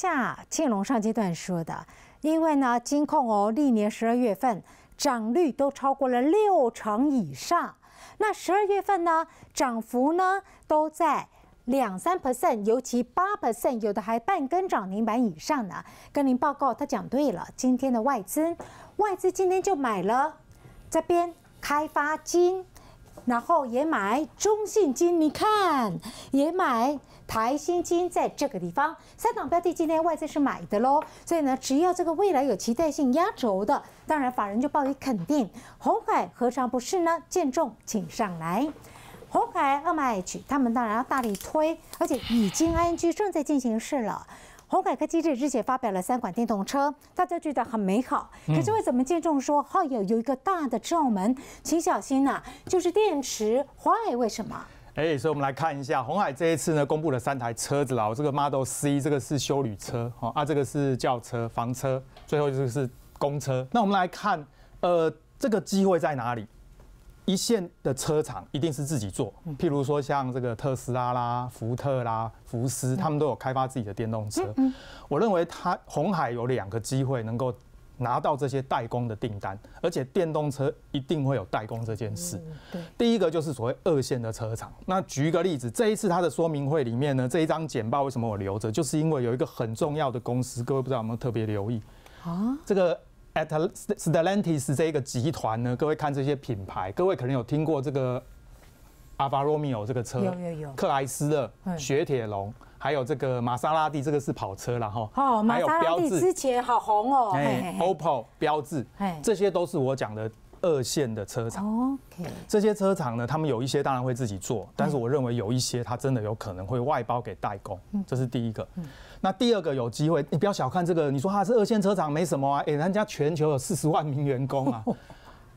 下庆隆上阶段说的，因为呢，金控哦，历年十二月份涨率都超过了六成以上，那十二月份呢，涨幅呢都在两三 percent，尤其八 percent，有的还半根涨停板以上呢。跟您报告，他讲对了，今天的外资，外资今天就买了这边开发金，然后也买中信金，你看也买。台新金在这个地方，三档标的今天外资是买的喽，所以呢，只要这个未来有期待性压轴的，当然法人就抱以肯定。红海何尝不是呢？建重请上来，红海二卖 H，他们当然要大力推，而且已经安居正在进行式了。红海科技日前发表了三款电动车，大家觉得很美好，可是为什么建重说哈，有有一个大的罩门，请小心呐，就是电池坏，为什么？哎，所以我们来看一下，红海这一次呢，公布了三台车子啦。我这个 Model C，这个是修旅车，好啊，这个是轿车、房车，最后就是公车。那我们来看，呃，这个机会在哪里？一线的车厂一定是自己做，譬如说像这个特斯拉啦、福特啦、福斯，他们都有开发自己的电动车。我认为它红海有两个机会能够。拿到这些代工的订单，而且电动车一定会有代工这件事。第一个就是所谓二线的车厂。那举一个例子，这一次它的说明会里面呢，这一张简报为什么我留着？就是因为有一个很重要的公司，各位不知道有没有特别留意啊？这个 At Stellantis 这个集团呢，各位看这些品牌，各位可能有听过这个阿法罗密欧这个车，有有有，克莱斯勒、雪铁龙。还有这个玛莎拉蒂，这个是跑车了哈。哦，玛莎拉蒂之前好红哦。哎，OPPO 标志，哎，这些都是我讲的二线的车厂。OK，这些车厂呢，他们有一些当然会自己做，但是我认为有一些它真的有可能会外包给代工，这是第一个。那第二个有机会，你不要小看这个，你说他是二线车厂没什么啊，哎，人家全球有四十万名员工啊。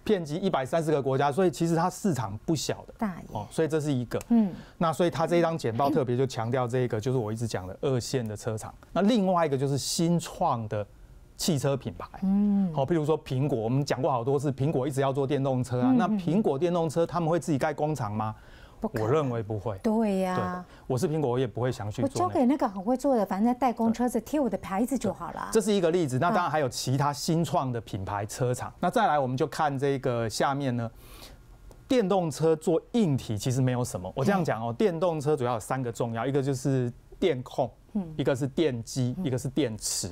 遍及一百三十个国家，所以其实它市场不小的大哦，所以这是一个嗯，那所以它这张简报特别就强调这个，就是我一直讲的二线的车厂。那另外一个就是新创的汽车品牌，嗯，好，譬如说苹果，我们讲过好多次，苹果一直要做电动车啊。那苹果电动车他们会自己盖工厂吗？我认为不会。对呀，我是苹果，我也不会详细。我交给那个很会做的，反正代工车子贴我的牌子就好了。这是一个例子，那当然还有其他新创的品牌车厂。那再来，我们就看这个下面呢，电动车做硬体其实没有什么。我这样讲哦，电动车主要有三个重要，一个就是电控，一个是电机，一个是电池。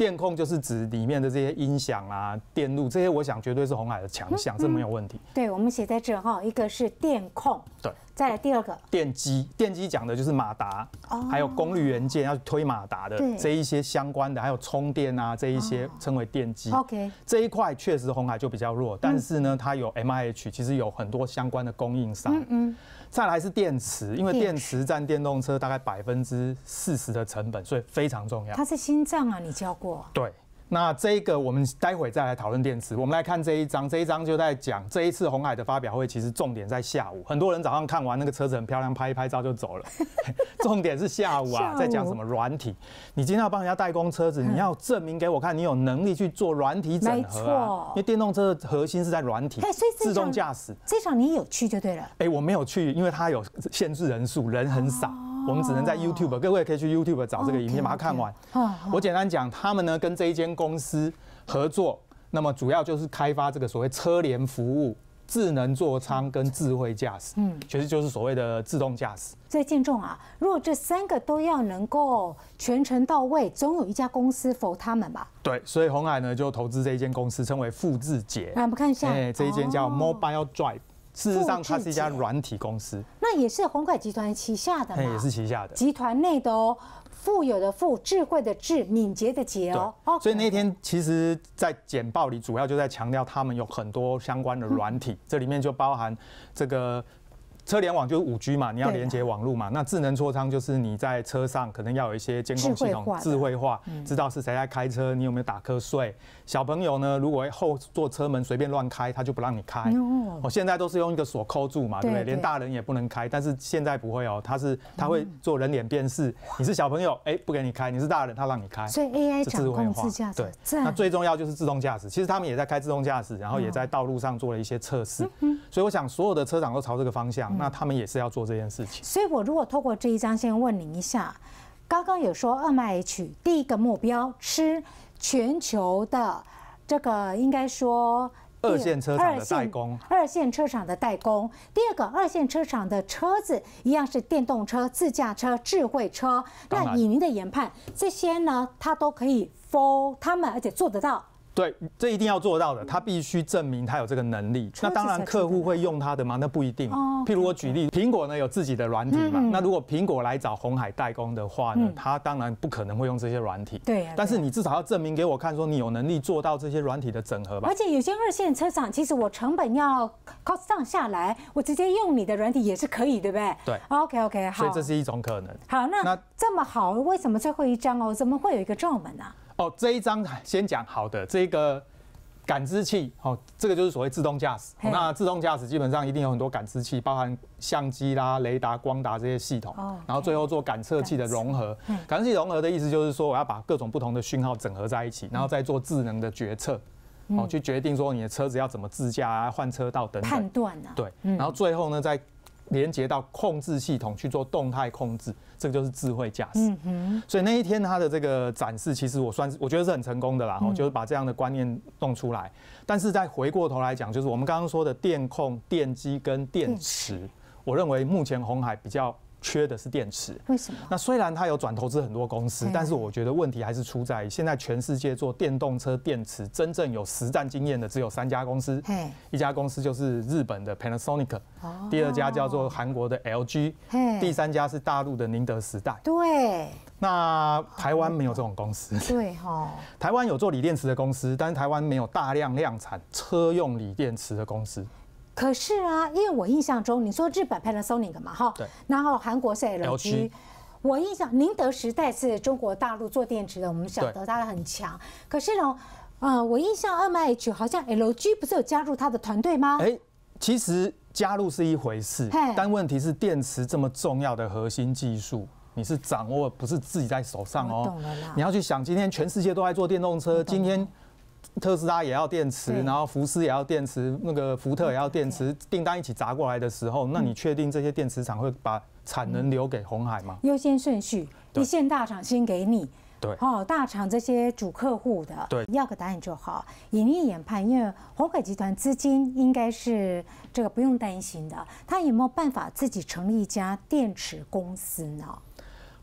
电控就是指里面的这些音响啊、电路这些，我想绝对是红海的强项，这没有问题。对，我们写在这哈，一个是电控。对。再来第二个电机，电机讲的就是马达，还有功率元件要推马达的这一些相关的，还有充电啊这一些称为电机。OK，这一块确实红海就比较弱，但是呢，它有 M I H，其实有很多相关的供应商。嗯嗯。再来是电池，因为电池占电动车大概百分之四十的成本，所以非常重要。它是心脏啊，你教过。对。那这个我们待会再来讨论电池。我们来看这一张，这一张就在讲这一次红海的发表会，其实重点在下午。很多人早上看完那个车子很漂亮，拍一拍照就走了。重点是下午啊，在讲什么软体。你今天要帮人家代工车子，你要证明给我看你有能力去做软体整合。因为电动车的核心是在软体。自动驾驶这场你有去就对了。哎，我没有去，因为它有限制人数，人很少。我们只能在 YouTube，各位可以去 YouTube 找这个影片，把它看完。我简单讲，他们呢跟这一间公司合作，那么主要就是开发这个所谓车联服务、智能座舱跟智慧驾驶，嗯，其实就是所谓的自动驾驶。所以敬重啊，如果这三个都要能够全程到位，总有一家公司否他们吧？对，所以红海呢就投资这一间公司，称为富智捷。那我们看一下，哎，这一间叫 Mobile Drive，事实上它是一家软体公司。那也是宏海集团旗下的嘛，也是旗下的集团内的哦。富有的富，智慧的智，敏捷的捷哦，所以那天其实，在简报里主要就在强调他们有很多相关的软体，这里面就包含这个。车联网就是五 G 嘛，你要连接网络嘛。那智能座舱就是你在车上可能要有一些监控系统，智慧化，知道是谁在开车，你有没有打瞌睡。小朋友呢，如果后座车门随便乱开，他就不让你开。哦。现在都是用一个锁扣住嘛，对不对？连大人也不能开。但是现在不会哦，他是他会做人脸辨识，你是小朋友，哎，不给你开；你是大人，他让你开。所以 AI 智慧化，对。那最重要就是自动驾驶。其实他们也在开自动驾驶，然后也在道路上做了一些测试。嗯。所以我想所有的车厂都朝这个方向。那他们也是要做这件事情，所以我如果透过这一章先问您一下，刚刚有说二麦 H 第一个目标吃全球的这个应该说二线车厂的代工，二线车厂的代工，第二个二线车厂的车子一样是电动车、自驾车、智慧车，那以您的研判，这些呢它都可以 for 他们，而且做得到。对，这一定要做到的，他必须证明他有这个能力。那当然，客户会用他的吗？那不一定。哦。譬如我举例，苹果呢有自己的软体嘛，那如果苹果来找红海代工的话呢，他当然不可能会用这些软体。对。但是你至少要证明给我看，说你有能力做到这些软体的整合吧。而且有些二线车厂，其实我成本要 cost 上下来，我直接用你的软体也是可以，对不对？对。OK OK 好。所以这是一种可能。好，那这么好，为什么最后一张哦，怎么会有一个撞门呢？哦，这一张先讲好的这个感知器，哦，这个就是所谓自动驾驶。那自动驾驶基本上一定有很多感知器，包含相机啦、雷达、光达这些系统，然后最后做感测器的融合。感测器融合的意思就是说，我要把各种不同的讯号整合在一起，然后再做智能的决策，哦，去决定说你的车子要怎么自驾啊、换车道等等。判断啊，对。然后最后呢，在连接到控制系统去做动态控制，这个就是智慧驾驶。所以那一天它的这个展示，其实我算是我觉得是很成功的啦，就是把这样的观念弄出来。但是再回过头来讲，就是我们刚刚说的电控、电机跟电池，我认为目前红海比较。缺的是电池，为什么？那虽然他有转投资很多公司，但是我觉得问题还是出在现在全世界做电动车电池真正有实战经验的只有三家公司，一家公司就是日本的 Panasonic，第二家叫做韩国的 LG，第三家是大陆的宁德时代。对，那台湾没有这种公司，对哈？台湾有做锂电池的公司，但是台湾没有大量量产车用锂电池的公司。可是啊，因为我印象中，你说日本 Panasonic 嘛，哈，对，然后韩国是 LG，我印象宁德时代是中国大陆做电池的，我们晓得它很强。可是呢，呃，我印象 m H 好像 LG 不是有加入他的团队吗？哎，其实加入是一回事，但问题是电池这么重要的核心技术，你是掌握不是自己在手上哦。你要去想，今天全世界都在做电动车，今天。特斯拉也要电池，然后福斯也要电池，那个福特也要电池，订单一起砸过来的时候，那你确定这些电池厂会把产能留给红海吗？优先顺序，一线大厂先给你。对，哦，大厂这些主客户的，对，要个答案就好。隐匿研判，因为红海集团资金应该是这个不用担心的，他有没有办法自己成立一家电池公司呢？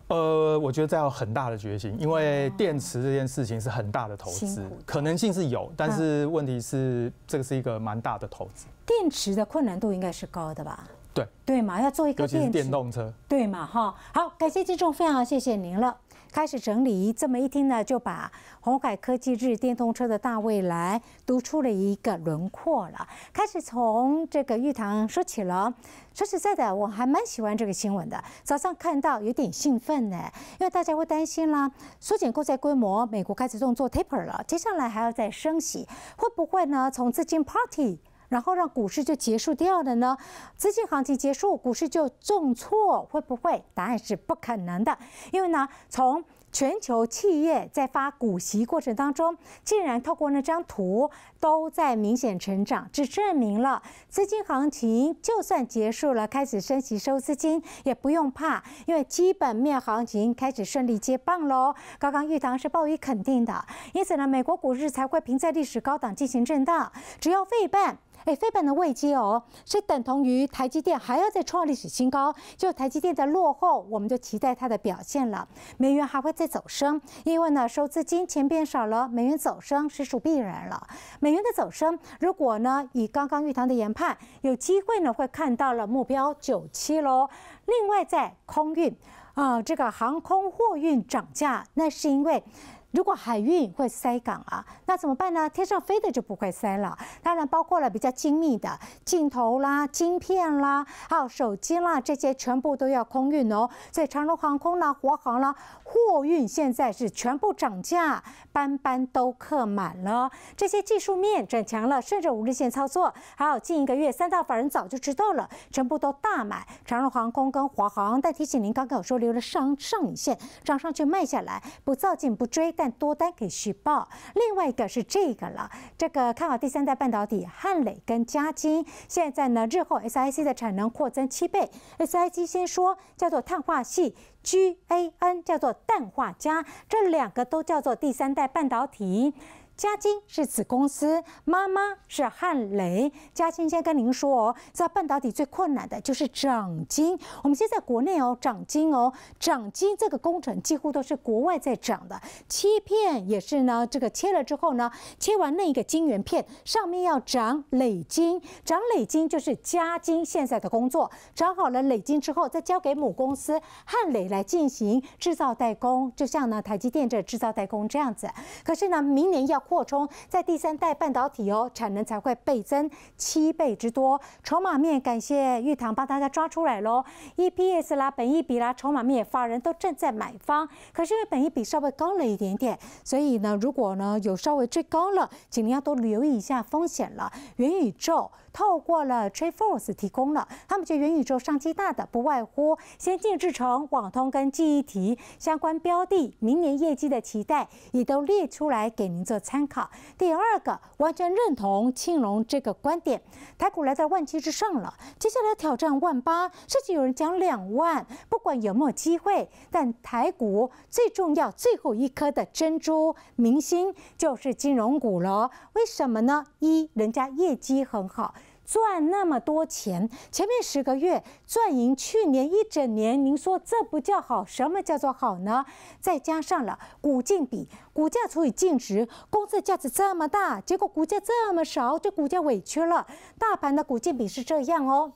呃，我觉得要很大的决心，因为电池这件事情是很大的投资，可能性是有，但是问题是这个是一个蛮大的投资。电池的困难度应该是高的吧？对对嘛，要做一个电动车，对嘛哈？好，感谢金总，非常谢谢您了。开始整理，这么一听呢，就把鸿海科技日电动车的大未来读出了一个轮廓了。开始从这个玉堂说起了。说实在的，我还蛮喜欢这个新闻的。早上看到有点兴奋呢，因为大家会担心啦，缩减购债规模，美国开始动作 taper 了，接下来还要再升息，会不会呢？从资金 party。然后让股市就结束掉了呢？资金行情结束，股市就重挫，会不会？答案是不可能的，因为呢，从。全球企业在发股息过程当中，竟然透过那张图都在明显成长，这证明了资金行情就算结束了，开始升息收资金也不用怕，因为基本面行情开始顺利接棒喽。刚刚玉堂是抱以肯定的，因此呢，美国股市才会凭在历史高档进行震荡。只要费半，哎，费半的位机哦，是等同于台积电还要再创历史新高。就台积电在落后，我们就期待它的表现了。美元还会。在走升，因为呢，收资金钱变少了，美元走升是属必然了。美元的走升，如果呢，以刚刚玉堂的研判，有机会呢，会看到了目标九七喽。另外，在空运啊，这个航空货运涨价，那是因为如果海运会塞港啊，那怎么办呢？天上飞的就不会塞了。当然，包括了比较精密的镜头啦、晶片啦，还有手机啦，这些全部都要空运哦。所以，长龙航空呢，国航呢。货运现在是全部涨价，班班都客满了。这些技术面转强了，顺着五日线操作，还有近一个月，三大法人早就知道了，全部都大买。长荣航空跟华航。但提醒您，刚刚有说留了上上影线，涨上去卖下来，不造进不追，但多单可以续报。另外一个是这个了，这个看好第三代半导体汉磊跟嘉晶。现在呢，日后 SIC 的产能扩增七倍 s i c 先说叫做碳化系。GaN 叫做氮化镓，这两个都叫做第三代半导体。嘉晶是子公司，妈妈是汉磊。嘉晶先跟您说哦，在半导体最困难的就是长金。我们现在国内哦，长金哦，长金这个工程几乎都是国外在长的。切片也是呢，这个切了之后呢，切完那一个晶圆片上面要长磊金，长磊金就是嘉晶现在的工作。长好了磊金之后，再交给母公司汉磊来进行制造代工，就像呢台积电这制造代工这样子。可是呢，明年要。扩充在第三代半导体哦，产能才会倍增七倍之多。筹码面感谢玉堂帮大家抓出来喽。EPS 啦，本益比啦，筹码面，法人都正在买方。可是因为本益比稍微高了一点点，所以呢，如果呢有稍微追高了，您要多留意一下风险了。元宇宙。透过了 TradeForce 提供了，他们觉得元宇宙商机大的不外乎先进制成、网通跟记忆体相关标的，明年业绩的期待也都列出来给您做参考。第二个，完全认同庆荣这个观点，台股来到万七之上了，接下来挑战万八，甚至有人讲两万。不管有没有机会，但台股最重要最后一颗的珍珠明星就是金融股了。为什么呢？一，人家业绩很好。赚那么多钱，前面十个月赚赢去年一整年，您说这不叫好？什么叫做好呢？再加上了股净比，股价除以净值，公司价值这么大，结果股价这么少，这股价委屈了。大盘的股净比是这样哦。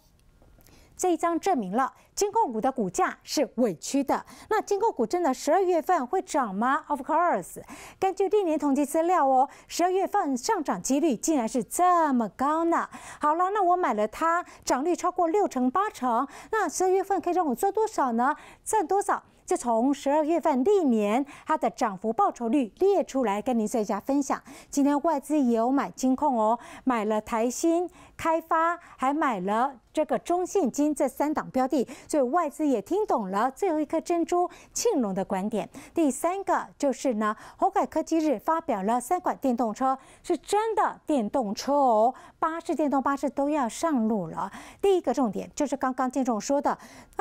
这一张证明了金控股的股价是委屈的。那金控股真的十二月份会涨吗？Of course，根据历年统计资料哦，十二月份上涨几率竟然是这么高呢。好了，那我买了它，涨率超过六成八成，那十二月份可以让我赚多少呢？赚多少就从十二月份历年它的涨幅报酬率列出来跟您大家分享。今天外资也有买金控哦，买了台新开发，还买了。这个中现金这三档标的，所以外资也听懂了。最后一颗珍珠，庆龙的观点。第三个就是呢，鸿海科技日发表了三款电动车，是真的电动车哦，巴士电动巴士都要上路了。第一个重点就是刚刚建龙说的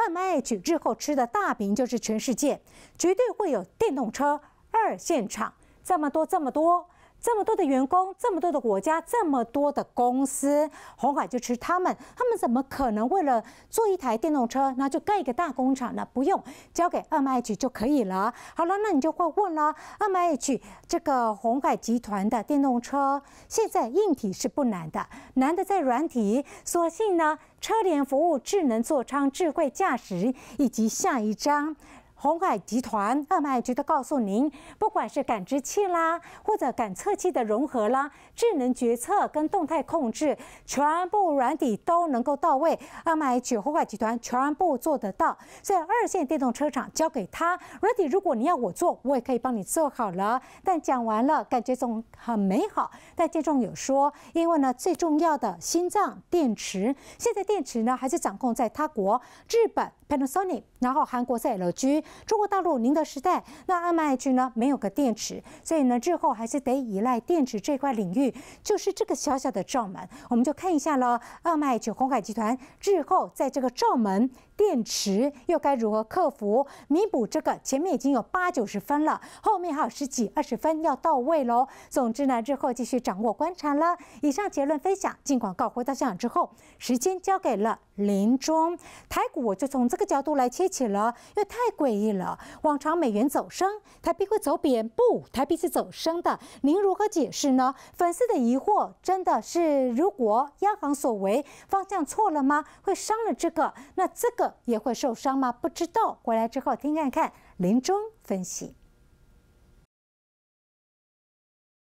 M H 日后吃的大饼就是全世界，绝对会有电动车二线厂这么多这么多。这么多的员工，这么多的国家，这么多的公司，红海就吃他们。他们怎么可能为了做一台电动车，那就盖一个大工厂呢？不用，交给 M H 就可以了。好了，那你就会问了，m H 这个红海集团的电动车，现在硬体是不难的，难的在软体。所幸呢，车联服务、智能座舱、智慧驾驶，以及下一章。红海集团二麦局都告诉您，不管是感知器啦，或者感测器的融合啦，智能决策跟动态控制，全部软体都能够到位。二麦局红海集团全部做得到，所以二线电动车厂交给他软 y 如果你要我做，我也可以帮你做好了。但讲完了，感觉总很美好。但听中有说，因为呢，最重要的心脏电池，现在电池呢还是掌控在他国，日本 Panasonic，然后韩国在 LG。中国大陆宁德时代，那二麦 H 呢没有个电池，所以呢日后还是得依赖电池这块领域，就是这个小小的罩门，我们就看一下了。二麦九宏海集团日后在这个罩门。电池又该如何克服、弥补这个？前面已经有八九十分了，后面还有十几、二十分要到位喽。总之呢，日后继续掌握、观察了。以上结论分享，进广告回到现场之后，时间交给了林中台股，我就从这个角度来切起了，因为太诡异了。往常美元走升，台币会走贬，不，台币是走升的。您如何解释呢？粉丝的疑惑真的是如果央行所为，方向错了吗？会伤了这个？那这个？也会受伤吗？不知道。过来之后听看看林中分析。